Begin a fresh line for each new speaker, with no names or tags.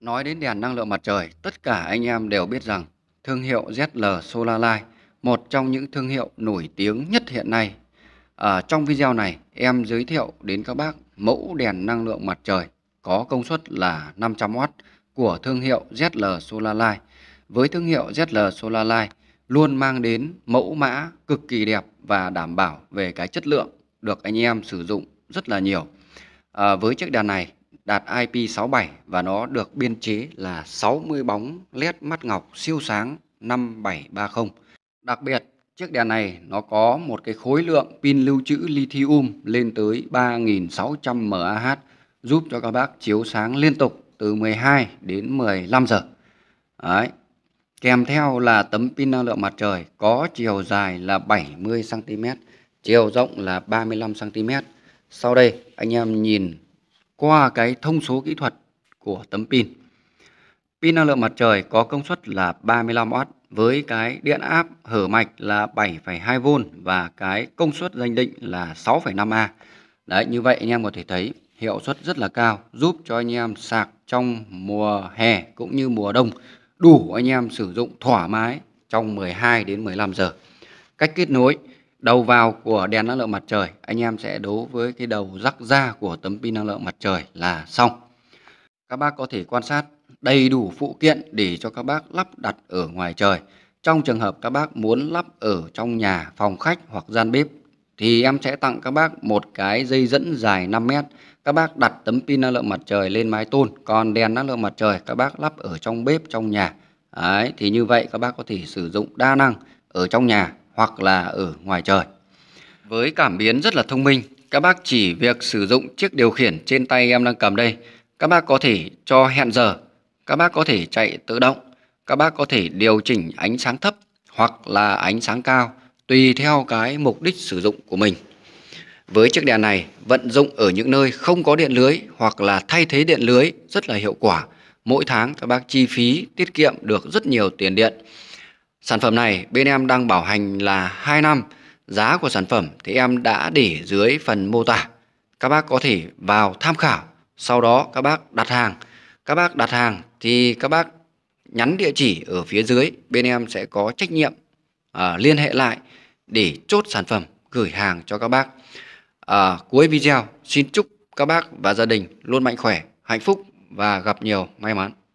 Nói đến đèn năng lượng mặt trời, tất cả anh em đều biết rằng thương hiệu ZL Solarlight, một trong những thương hiệu nổi tiếng nhất hiện nay. À, trong video này, em giới thiệu đến các bác mẫu đèn năng lượng mặt trời có công suất là 500W của thương hiệu ZL Solarlight. Với thương hiệu ZL Solarlight luôn mang đến mẫu mã cực kỳ đẹp và đảm bảo về cái chất lượng được anh em sử dụng rất là nhiều. À, với chiếc đèn này đạt IP67 và nó được biên chế là 60 bóng LED mắt ngọc siêu sáng 5730. Đặc biệt, chiếc đèn này nó có một cái khối lượng pin lưu trữ lithium lên tới 3600 mAh giúp cho các bác chiếu sáng liên tục từ 12 đến 15 giờ. Đấy. Kèm theo là tấm pin năng lượng mặt trời có chiều dài là 70 cm, chiều rộng là 35 cm. Sau đây anh em nhìn qua cái thông số kỹ thuật của tấm pin. Pin năng lượng mặt trời có công suất là 35W với cái điện áp hở mạch là 7,2V và cái công suất danh định là 6,5A. Đấy, như vậy anh em có thể thấy hiệu suất rất là cao, giúp cho anh em sạc trong mùa hè cũng như mùa đông, đủ anh em sử dụng thoải mái trong 12 đến 15 giờ. Cách kết nối đầu vào của đèn năng lượng mặt trời anh em sẽ đấu với cái đầu rắc ra của tấm pin năng lượng mặt trời là xong các bác có thể quan sát đầy đủ phụ kiện để cho các bác lắp đặt ở ngoài trời trong trường hợp các bác muốn lắp ở trong nhà phòng khách hoặc gian bếp thì em sẽ tặng các bác một cái dây dẫn dài 5 mét các bác đặt tấm pin năng lượng mặt trời lên mái tôn còn đèn năng lượng mặt trời các bác lắp ở trong bếp trong nhà Đấy, thì như vậy các bác có thể sử dụng đa năng ở trong nhà hoặc là ở ngoài trời. Với cảm biến rất là thông minh, các bác chỉ việc sử dụng chiếc điều khiển trên tay em đang cầm đây. Các bác có thể cho hẹn giờ, các bác có thể chạy tự động, các bác có thể điều chỉnh ánh sáng thấp hoặc là ánh sáng cao tùy theo cái mục đích sử dụng của mình. Với chiếc đèn này, vận dụng ở những nơi không có điện lưới hoặc là thay thế điện lưới rất là hiệu quả. Mỗi tháng các bác chi phí tiết kiệm được rất nhiều tiền điện. Sản phẩm này bên em đang bảo hành là 2 năm. Giá của sản phẩm thì em đã để dưới phần mô tả. Các bác có thể vào tham khảo. Sau đó các bác đặt hàng. Các bác đặt hàng thì các bác nhắn địa chỉ ở phía dưới. Bên em sẽ có trách nhiệm à, liên hệ lại để chốt sản phẩm gửi hàng cho các bác. À, cuối video xin chúc các bác và gia đình luôn mạnh khỏe, hạnh phúc và gặp nhiều may mắn.